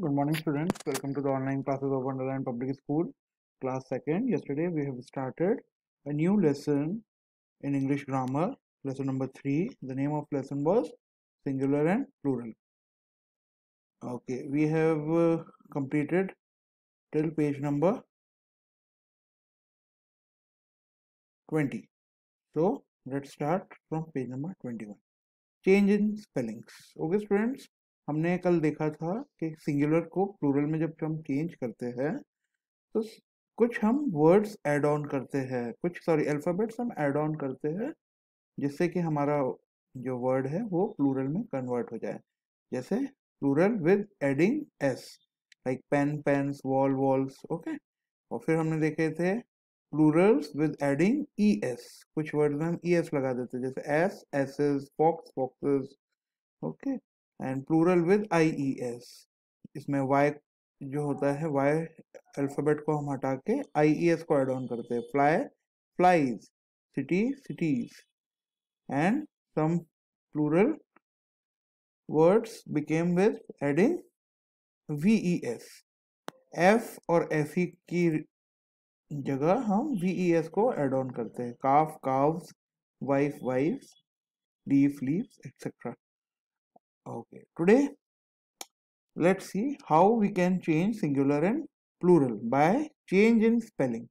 Good morning students, welcome to the online classes of Wonderland Public School, class 2nd. Yesterday we have started a new lesson in English grammar, lesson number 3. The name of lesson was singular and plural. Okay, we have uh, completed till page number 20. So let's start from page number 21. Change in spellings. Okay students, हमने कल देखा था कि singular को plural में जब हम change करते हैं तो कुछ हम वर्ड्स एड ऑन करते हैं कुछ सॉरी अल्फ़ाबेट्स हम ऐड ऑन करते हैं जिससे कि हमारा जो वर्ड है वो प्लूरल में कन्वर्ट हो जाए जैसे plural with adding S like pen pens wall walls okay और फिर हमने देखे थे plurals with adding E S कुछ वर्ड में हम ई एस लगा देते जैसे ass asses fox foxes okay and plural with I E S इसमें वाई जो होता है वाई अल्फ़ाबेट को हम हटा के आई ई एस को एड ऑन करते हैं fly flies city cities and some plural words became with adding V E S F और एफ ई e की जगह हम वी ई एस को एड ऑन करते हैं calf calves wife wife leaf leaves etcetera okay today let's see how we can change singular and plural by change in spelling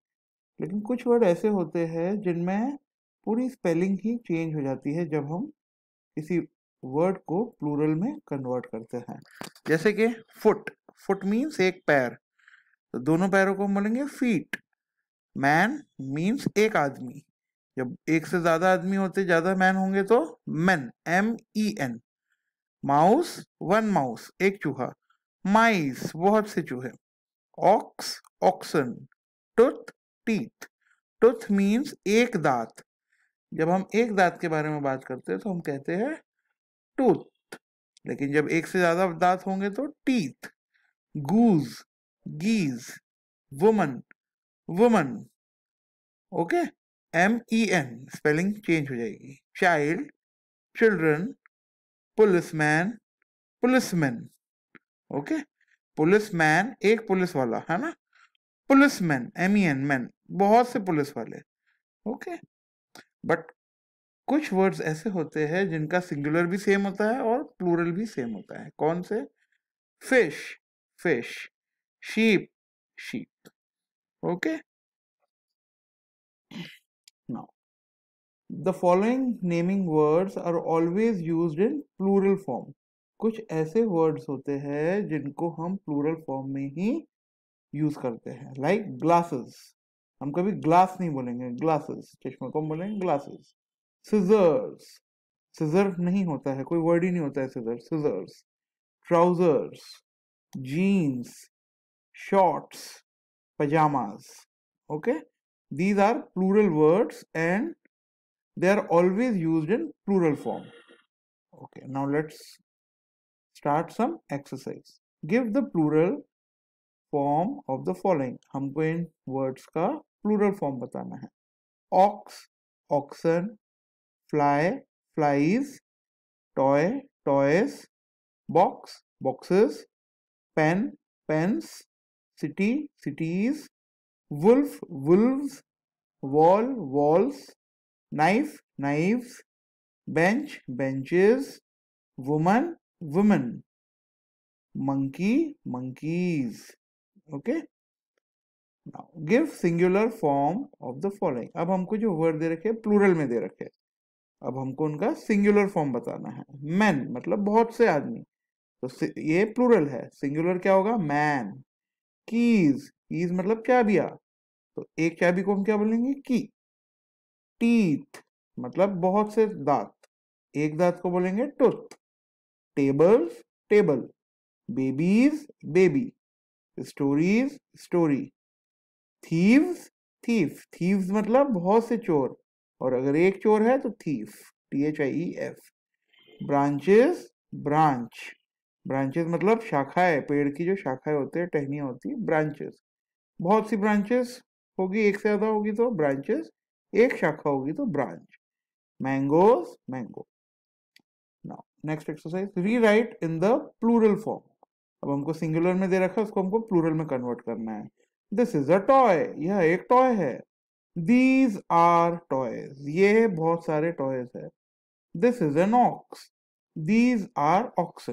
लेकिन कुछ word ऐसे होते हैं जिनमें पूरी स्पेलिंग ही चेंज हो जाती है जब हम किसी वर्ड को प्लूरल में कन्वर्ट करते हैं जैसे कि फुट फुट मीन्स एक पैर तो दोनों पैरों को हम बोलेंगे फीट मैन मीन्स एक आदमी जब एक से ज्यादा आदमी होते ज्यादा मैन होंगे तो man M E N mouse one mouse एक चूहा माइस बहुत से चूहे ox oxen tooth teeth tooth means एक दांत जब हम एक दांत के बारे में बात करते हैं तो हम कहते हैं टूथ लेकिन जब एक से ज्यादा दांत होंगे तो teeth goose geese woman woman okay M E N spelling change हो जाएगी child children policeman policeman okay policeman एक पुलिस वाला है ना policeman M E N man बहुत से पुलिस वाले ओके बट कुछ वर्ड्स ऐसे होते हैं जिनका सिंगुलर भी सेम होता है और प्लूरल भी सेम होता है कौन से fish fish sheep sheep okay now the following naming words are always use in plural form कुछ ऐसे वर्ड्स होते हैं जिनको हम प्लूरल फॉर्म में ही यूज करते हैं लाइक like ग्लासेस हम कभी ग्लास नहीं बोलेंगे ग्लासेस चश्मे को बोलेंगे glasses scissors सिजर नहीं होता है कोई वर्ड ही नहीं होता है scissor scissors trousers jeans shorts pyjamas okay these are plural words and they are always used in plural form okay now let's start some exercise give the plural form of the following हमको in words ka plural form batana hai ox oxen fly flies toy toys box boxes pen pens city cities wolf wolves wall walls knife knives bench benches woman women monkey monkeys okay now give singular form of the following अब हमको जो word दे रखे plural में दे रखे अब हमको उनका singular form बताना है मैन मतलब बहुत से आदमी तो ये प्लूरल है सिंगुलर क्या होगा मैन कीज कीज मतलब चाबिया तो एक चाबी को हम क्या बोलेंगे की टीथ मतलब बहुत से दांत एक दांत को बोलेंगे tooth tables table babies baby stories story thieves thief thieves मतलब बहुत से चोर और अगर एक चोर है तो thief T H I F branches branch branches मतलब शाखाएं पेड़ की जो शाखाएं होती है टहनिया होती है ब्रांचेस बहुत सी ब्रांचेस होगी एक से ज्यादा होगी तो ब्रांचेस एक शाखा होगी तो branch mangoes mango now next exercise rewrite in the plural form अब हमको सिंगुलर में दे रखा है उसको हमको प्लूरल में कन्वर्ट करना है दिस इज अ टॉय यह एक टॉय है दीज आर टॉयज ये बहुत सारे टॉयज है this is an ox these are ox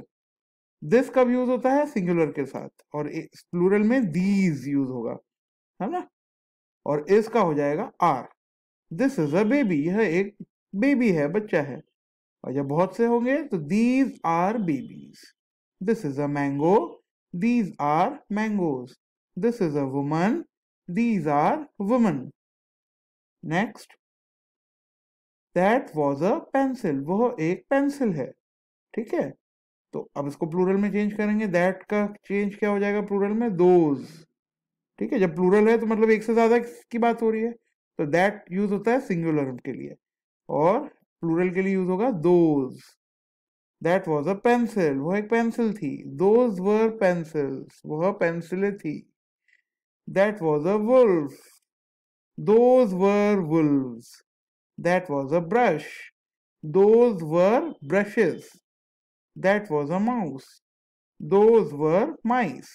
this कब यूज होता है सिंगुलर के साथ और प्लूरल में दीज यूज होगा है ना और इसका हो जाएगा are this is a baby यह एक बेबी है बच्चा है और जब बहुत से होंगे तो these are babies this is a mango these are mangoes this is a woman these are woman next that was a pencil वह एक पेंसिल है ठीक है तो अब इसको प्लूरल में चेंज करेंगे दैट का चेंज क्या हो जाएगा प्लूरल में दोज ठीक है जब प्लूरल है तो मतलब एक से ज्यादा की बात हो रही है तो दैट यूज होता है सिंगुलर हम्म के लिए और प्लूरल के लिए यूज होगा those that was a pencil वह एक पेंसिल थी दोज वर पेंसिल्स वह पेंसिलें थी that was a wolf those were wolves that was a brush those were brushes that was a mouse those were mice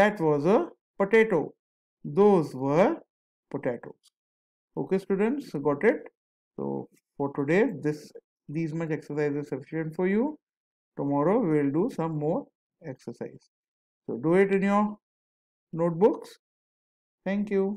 that was a potato those were Potatoes. okay students got it so for today this these much exercise is sufficient for you tomorrow we will do some more exercise so do it in your notebooks thank you